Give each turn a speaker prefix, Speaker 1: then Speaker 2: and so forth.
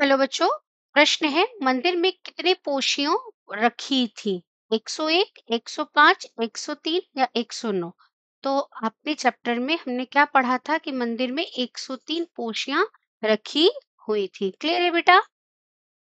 Speaker 1: hello बच्चों प्रश्न है मंदिर में कितने पोषियों रखी थी 101, 105, 103 या 109 तो आपने चैप्टर में हमने क्या पढ़ा था कि मंदिर में 103 सौ रखी हुई थी क्लियर है बेटा